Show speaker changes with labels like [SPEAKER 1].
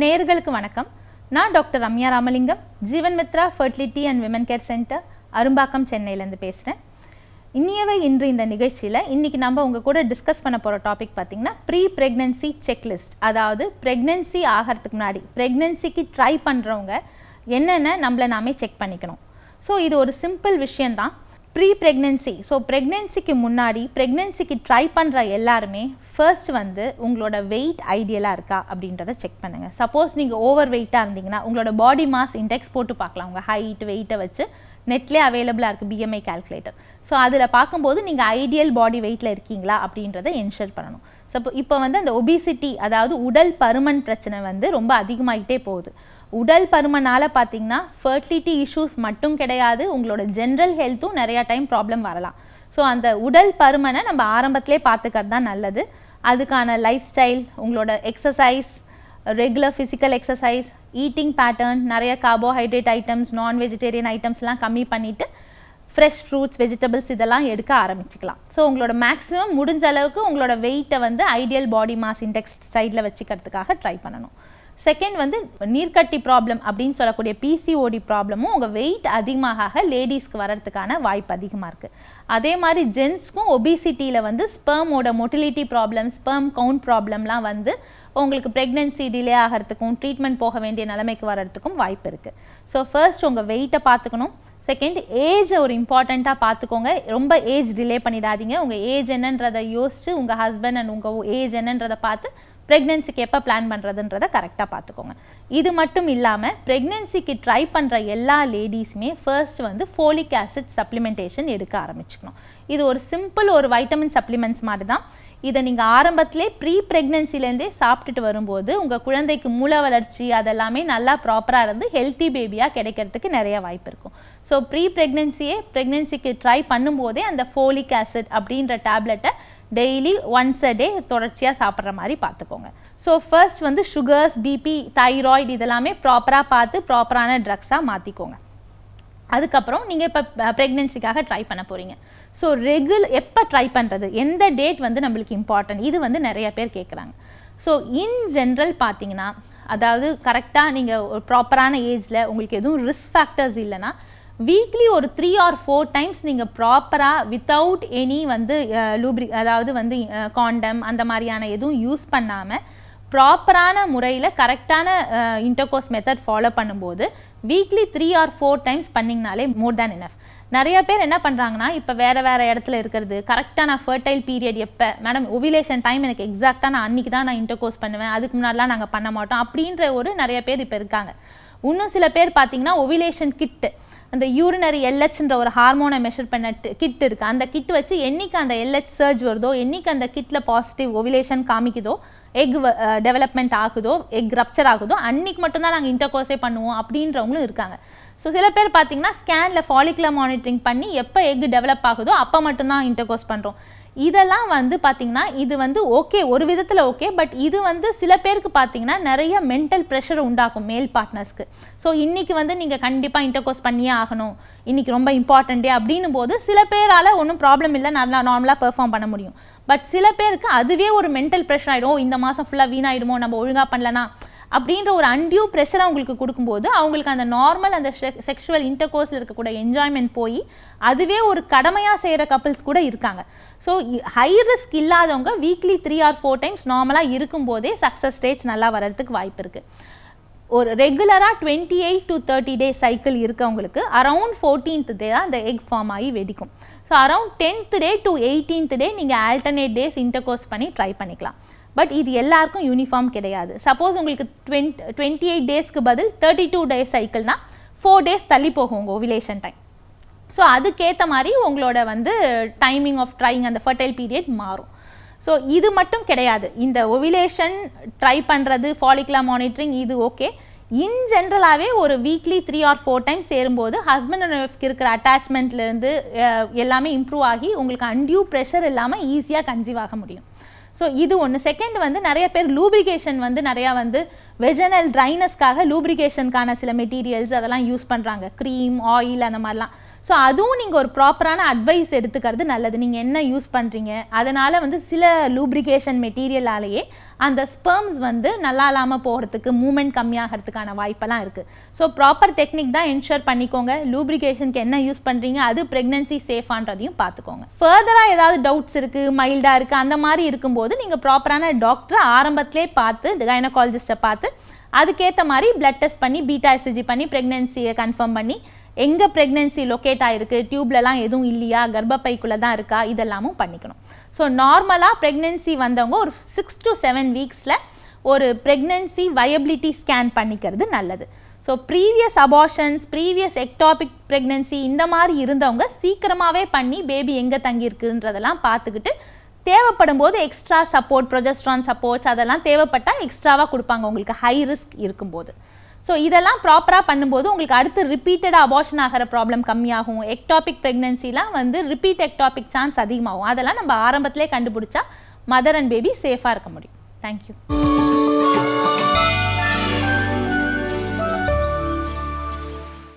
[SPEAKER 1] நேர்களுக்கு வணக்கம் நான் doctor Ramya Ramalingam Jeevan Mithra fertility and women care centre Arumbakkam சென்னையிலேருந்து பேசுகிறேன் இன்னியவை இன்று இந்த நிகழ்ச்சியில் இன்றைக்கி நம்ம உங்கள் கூட டிஸ்கஸ் பண்ண போகிற டாபிக் பார்த்திங்கன்னா ப்ரீ ப்ரெக்னென்சி செக்லிஸ்ட் அதாவது ப்ரெக்னென்சி ஆகிறதுக்கு முன்னாடி ப்ரெக்னென்சிக்கு ட்ரை பண்ணுறவங்க என்னென்ன நம்மளை நாமே செக் பண்ணிக்கணும் ஸோ இது ஒரு சிம்பிள் விஷயந்தான் ப்ரீ ப்ரெக்னென்சி ஸோ ப்ரெக்னென்சிக்கு முன்னாடி ப்ரெக்னென்சிக்கு ட்ரை பண்ணுற எல்லாருமே ஃபர்ஸ்ட் வந்து உங்களோட வெயிட் ஐடியலாக இருக்கா அப்படின்றத செக் பண்ணுங்கள் சப்போஸ் நீங்கள் ஓவர் வெயிட்டாக இருந்தீங்கன்னா உங்களோட பாடி மாஸ் இண்டெக்ஸ் போட்டு பார்க்கலாம் உங்கள் ஹைட் வெயிட்டை வச்சு நெட்லேயே அவைலபிளாக இருக்குது பிஎம்ஐ கால்குலேட்டர் ஸோ அதில் பார்க்கும்போது நீங்கள் ஐடியல் பாடி வெயிட்டில் இருக்கீங்களா அப்படின்றத என்ஷர் பண்ணணும் ஸோ இப்போ வந்து அந்த ஒபிசிட்டி அதாவது உடல் பருமன் பிரச்சனை வந்து ரொம்ப அதிகமாகிட்டே போகுது உடல் பருமனால் பார்த்தீங்கன்னா ஃபர்டிலிட்டி இஷ்யூஸ் மட்டும் கிடையாது உங்களோட ஜென்ரல் ஹெல்த்தும் நிறையா டைம் ப்ராப்ளம் வரலாம் ஸோ அந்த உடல் பருமனை நம்ம ஆரம்பத்திலே பார்த்துக்கிறது தான் நல்லது அதுக்கான லைஃப் ஸ்டைல் உங்களோட exercise regular physical exercise eating pattern நிறைய கார்போஹைட்ரேட் ஐட்டம்ஸ் நான் வெஜிடேரியன் ஐட்டம்ஸ்லாம் கம்மி பண்ணிவிட்டு ஃப்ரெஷ் ஃப்ரூட்ஸ் வெஜிடபிள்ஸ் இதெல்லாம் எடுக்க ஆரம்பிச்சுக்கலாம் ஸோ உங்களோட மேக்ஸிமம் முடிஞ்ச அளவுக்கு உங்களோட வெயிட்டை வந்து ஐடியல் பாடி மாஸ் இண்டெக்ஸ் ஸ்டைலில் வச்சுக்கிறதுக்காக ட்ரை பண்ணணும் செகண்ட் வந்து நீர்க்கட்டி ப்ராப்ளம் அப்படின்னு சொல்லக்கூடிய பிசிஓடி ப்ராப்ளமும் உங்கள் வெயிட் அதிகமாக லேடிஸ்க்கு வர்றதுக்கான வாய்ப்பு அதிகமாக இருக்குது அதே மாதிரி ஜென்ஸ்க்கும் ஒபிசிட்டியில் வந்து ஸ்பெர்மோட மொட்டிலிட்டி ப்ராப்ளம் ஸ்பேம் கவுண்ட் ப்ராப்ளம்லாம் வந்து உங்களுக்கு ப்ரெக்னென்சி டிலே ஆகிறதுக்கும் ட்ரீட்மெண்ட் போக வேண்டிய நிலைமைக்கு வர்றதுக்கும் வாய்ப்பு இருக்குது ஸோ ஃபர்ஸ்ட் உங்கள் வெயிட்டை பார்த்துக்கணும் செகண்ட் ஏஜை ஒரு இம்பார்ட்டண்ட்டாக பார்த்துக்கோங்க ரொம்ப ஏஜ் டிலே பண்ணிடாதீங்க உங்கள் ஏஜ் என்னன்றதை யோசித்து உங்கள் ஹஸ்பண்ட் அண்ட் உங்கள் ஏஜ் என்னன்றதை பார்த்து ப்ரெக்னென்சிக்கு எப்போ பிளான் பண்ணுறதுன்றதை கரெக்டாக பார்த்துக்கோங்க இது மட்டும் இல்லாமல் ப்ரெக்னென்சிக்கு ட்ரை பண்ணுற எல்லா லேடிஸுமே ஃபர்ஸ்ட் வந்து ஃபோலிக் ஆசிட் சப்ளிமெண்டேஷன் எடுக்க ஆரம்பிச்சுக்கணும் இது ஒரு சிம்பிள் ஒரு வைட்டமின் சப்ளிமெண்ட்ஸ் மாதிரி தான் இதை நீங்கள் ஆரம்பத்திலே ப்ரீ ப்ரெக்னென்சிலேருந்தே சாப்பிட்டுட்டு வரும்போது உங்கள் குழந்தைக்கு மூல வளர்ச்சி அதெல்லாமே நல்லா ப்ராப்பராக இருந்து ஹெல்த்தி பேபியாக கிடைக்கிறதுக்கு நிறைய வாய்ப்பு இருக்கும் ஸோ ப்ரீ ப்ரெக்னென்சியே ப்ரெக்னென்சிக்கு ட்ரை பண்ணும்போதே அந்த ஃபோலிக் ஆசிட் அப்படின்ற டேப்லெட்டை டெய்லி ஒன்ஸ் அ டே தொடர்ச்சியாக சாப்பிட்ற மாதிரி பார்த்துக்கோங்க ஸோ ஃபர்ஸ்ட் வந்து சுகர்ஸ் பிபி தைராய்டு இதெல்லாமே ப்ராப்பராக பார்த்து ப்ராப்பரான ட்ரக்ஸாக மாற்றிக்கோங்க அதுக்கப்புறம் நீங்கள் இப்போ ப்ரெக்னென்சிக்காக ட்ரை பண்ண போகிறீங்க ஸோ ரெகுல் எப்போ ட்ரை பண்ணுறது எந்த டேட் வந்து நம்மளுக்கு இம்பார்ட்டன்ட் இது வந்து நிறைய பேர் கேட்குறாங்க ஸோ இன் ஜென்ரல் பார்த்தீங்கன்னா அதாவது கரெக்டாக நீங்கள் ஒரு ப்ராப்பரான ஏஜில் உங்களுக்கு எதுவும் ரிஸ்க் ஃபேக்டர்ஸ் இல்லைன்னா வீக்லி ஒரு த்ரீ ஆர் ஃபோர் டைம்ஸ் நீங்கள் ப்ராப்பராக வித்தவுட் எனி வந்து லூப்ரி அதாவது வந்து காண்டம் அந்த மாதிரியான எதுவும் யூஸ் பண்ணாமல் ப்ராப்பரான முறையில் கரெக்டான இன்டர்கோர்ஸ் மெத்தட் ஃபாலோ பண்ணும்போது weekly three or four times பண்ணிங்கனாலே மோர் தேன் இனஃப் நிறைய பேர் என்ன பண்ணுறாங்கன்னா இப்போ வேறு வேறு இடத்துல இருக்கிறது கரெக்டாக நான் ஃபர்டைல் பீரியட் எப்போ மேடம் ஒவிலேஷன் டைம் எனக்கு எக்ஸாக்டாக நான் அன்றைக்கி தான் நான் இன்டர்கோர்ஸ் பண்ணுவேன் அதுக்கு முன்னாடிலாம் நாங்கள் பண்ண மாட்டோம் அப்படின்ற ஒரு நிறைய பேர் இப்போ இருக்காங்க இன்னும் சில பேர் பார்த்தீங்கன்னா ஒவிலேஷன் கிட்டு அந்த யூரினரி எல்ஹெச்ன்ற ஒரு ஹார்மோனை மெஷர் பண்ண கிட் இருக்குது அந்த கிட் வச்சு என்றைக்கு அந்த எல்ஹெச் சர்ஜ் வருதோ என்றைக்கு அந்த கிட்டில் பாசிட்டிவ் ஒவிலேஷன் காமிக்குதோ எக் டெவலப்மெண்ட் ஆகுதோ எக் ரப்சர் ஆகுதோ அன்னைக்கு மட்டும்தான் நாங்கள் இன்டர்கோர்ஸே பண்ணுவோம் அப்படின்றவங்களும் இருக்காங்க ஸோ சில பேர் பார்த்தீங்கன்னா ஸ்கேனில் ஃபாலிகுலர் மானிட்டரிங் பண்ணி எப்போ எக் டெவலப் ஆகுதோ அப்போ மட்டும்தான் இன்டர்கோர்ஸ் பண்ணுறோம் இதெல்லாம் வந்து பார்த்திங்கன்னா இது வந்து ஓகே ஒரு விதத்தில் ஓகே பட் இது வந்து சில பேருக்கு பார்த்தீங்கன்னா நிறைய மென்டல் ப்ரெஷர் உண்டாகும் மேல் பார்ட்னர்ஸ்க்கு ஸோ இன்றைக்கி வந்து நீங்கள் கண்டிப்பாக இன்டர்கோர்ஸ் பண்ணியே ஆகணும் இன்றைக்கி ரொம்ப இம்பார்ட்டண்ட்டே அப்படின்னும் போது சில பேரால் ஒன்றும் ப்ராப்ளம் இல்லை நல்லா நார்மலாக பெர்ஃபார்ம் பண்ண முடியும் பட் சில பேருக்கு அதுவே ஒரு மென்டல் ப்ரெஷர் ஆகிடும் இந்த மாதம் ஃபுல்லாக வீணாயிடுமோ நம்ம ஒழுங்காக பண்ணலனா அப்படின்ற ஒரு அன்டியூ ப்ரெஷர் அவங்களுக்கு கொடுக்கும்போது அவங்களுக்கு அந்த நார்மல் அந்த செக்ஷுவல் இன்டர்கோர்ஸில் இருக்கக்கூடிய என்ஜாய்மெண்ட் போய் அதுவே ஒரு கடமையாக செய்கிற கப்புள்ஸ் கூட இருக்காங்க ஸோ ஹை ரிஸ்க் இல்லாதவங்க weekly three or four times நார்மலாக இருக்கும்போதே சக்ஸஸ் ரேட்ஸ் நல்லா வர்றதுக்கு வாய்ப்பு இருக்குது ஒரு ரெகுலராக twenty eight to thirty day cycle இருக்கவங்களுக்கு அரவுண்ட் ஃபோர்டீன்த் டே தான் அந்த எக் ஃபார்ம் ஆகி வெடிக்கும் so around tenth day to eighteenth day நீங்கள் ஆல்டர்னேட் டேஸ் இன்டர்கோர்ஸ் பண்ணி ட்ரை பண்ணிக்கலாம் பட் இது எல்லாருக்கும் யூனிஃபார்ம் கிடையாது சப்போஸ் உங்களுக்கு டுவென் டுவெண்ட்டி எயிட் டேஸ்க்கு பதில் தேர்ட்டி டூ டேஸ் சைக்கிள்னா ஃபோர் டேஸ் தள்ளி போகும் உங்கள் ஓவிலேஷன் டைம் ஸோ அதுக்கேற்ற மாதிரி உங்களோட வந்து டைமிங் ஆஃப் ட்ரைங் அந்த ஃபர்டைல் பீரியட் மாறும் ஸோ இது மட்டும் கிடையாது இந்த ஒவிலேஷன் ட்ரை பண்ணுறது ஃபாலிகுலா மானிட்டரிங் இது ஓகே இன் ஜென்ரலாகவே ஒரு weekly three or four time சேரும்போது ஹஸ்பண்ட் அண்ட் ஒய்ஃப்க்கு இருக்கிற அட்டாச்மெண்ட்லேருந்து எல்லாமே இம்ப்ரூவ் ஆகி உங்களுக்கு அன்டியூ ப்ரெஷர் இல்லாமல் ஈஸியாக கன்சீவ் ஆக முடியும் ஸோ இது ஒன்று செகண்ட் வந்து நிறைய பேர் லூப்ரிகேஷன் வந்து நிறையா வந்து வெஜனல் ட்ரைனஸ்க்காக லூப்ரிகேஷனுக்கான சில மெட்டீரியல்ஸ் அதெல்லாம் யூஸ் பண்ணுறாங்க க்ரீம் ஆயில் அந்த மாதிரிலாம் ஸோ அதுவும் நீங்கள் ஒரு ப்ராப்பரான அட்வைஸ் எடுத்துக்கிறது நல்லது நீங்கள் என்ன யூஸ் பண்ணுறீங்க அதனால் வந்து சில லூப்ரிகேஷன் மெட்டீரியலாலேயே அந்த ஸ்பெர்ம்ஸ் வந்து நல்லா இல்லாமல் போகிறதுக்கு மூமெண்ட் கம்மியாகிறதுக்கான வாய்ப்பெல்லாம் இருக்குது ஸோ ப்ராப்பர் டெக்னிக் தான் என்ஷூர் பண்ணிக்கோங்க லூப்ரிகேஷனுக்கு என்ன யூஸ் பண்ணுறீங்க அது ப்ரெக்னன்சி சேஃபான்றதையும் பார்த்துக்கோங்க ஃபர்தராக ஏதாவது டவுட்ஸ் இருக்குது மைல்டாக இருக்குது அந்த மாதிரி இருக்கும்போது நீங்கள் ப்ராப்பரான டாக்டரை ஆரம்பத்திலே பார்த்து கைனகாலஜிஸ்ட்டை பார்த்து அதுக்கேற்ற மாதிரி பிளட் டெஸ்ட் பண்ணி பீட்டா எஸ்ஜி பண்ணி ப்ரெக்னென்சியை கன்ஃபார்ம் பண்ணி எங்கே ப்ரெக்னென்சி லொக்கேட் ஆகிருக்கு டியூப்லலாம் எதுவும் இல்லையா கர்ப்பப்பைக்குள்ளே தான் இருக்கா இதெல்லாமும் பண்ணிக்கணும் ஸோ நார்மலாக ப்ரெக்னென்சி வந்தவங்க ஒரு சிக்ஸ் டு செவன் வீக்ஸில் ஒரு ப்ரெக்னென்சி வயபிலிட்டி ஸ்கேன் பண்ணிக்கிறது நல்லது so previous abortions previous ectopic pregnancy இந்த மாதிரி இருந்தவங்க சீக்கிரமாகவே பண்ணி பேபி எங்கே தங்கியிருக்குன்றதெல்லாம் பார்த்துக்கிட்டு தேவைப்படும் போது எக்ஸ்ட்ரா சப்போர்ட் ப்ரொஜெஸ்ட்ரான் சப்போர்ட்ஸ் அதெல்லாம் தேவைப்பட்டால் எக்ஸ்ட்ராவாக கொடுப்பாங்க உங்களுக்கு ஹை ரிஸ்க் இருக்கும்போது ஸோ இதெல்லாம் ப்ராப்பராக பண்ணும்போது உங்களுக்கு அடுத்து ரிப்பீட்டடாக அபார்ஷன் ஆகிற ப்ராப்ளம் கம்மியாகும் எக்டாபிக் ப்ரெக்னன்சிலாம் வந்து ரிப்பீட் எக்டாபிக் சான்ஸ் அதிகமாகும் அதெல்லாம் நம்ம ஆரம்பத்திலே கண்டுபிடிச்சா மதர் அண்ட் பேபி சேஃபாக இருக்க முடியும் தேங்க்யூ